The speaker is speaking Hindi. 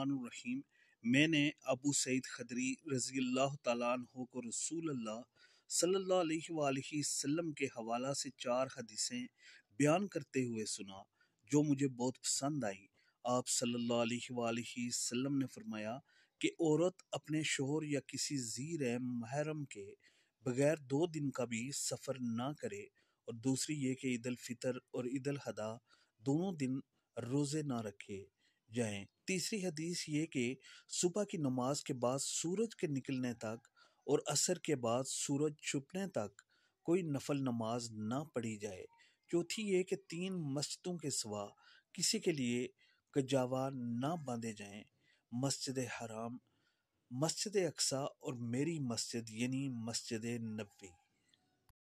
रहीम मैंने अबू सईद खदरी रजी अल्लाह तु को रसूल अल्लाह के हवाला से चार हदीसें बयान करते हुए सुना जो मुझे बहुत पसंद आई आप सल्ला ने फरमाया कि औरत अपने शोहर या किसी जीर महरम के बगैर दो दिन का भी सफ़र ना करे और दूसरी ये कि ईद फितर और ईद अदा दोनों दिन रोज़े ना रखे जाएं। तीसरी हदीस ये कि सुबह की नमाज के बाद सूरज के निकलने तक और असर के बाद सूरज छुपने तक कोई नफल नमाज ना पढ़ी जाए चौथी ये कि तीन मस्जिदों के सिवा किसी के लिए कजावा ना बांधे जाएं मस्जिद हराम मस्जिद अक्सा और मेरी मस्जिद यानी मस्जिद नबी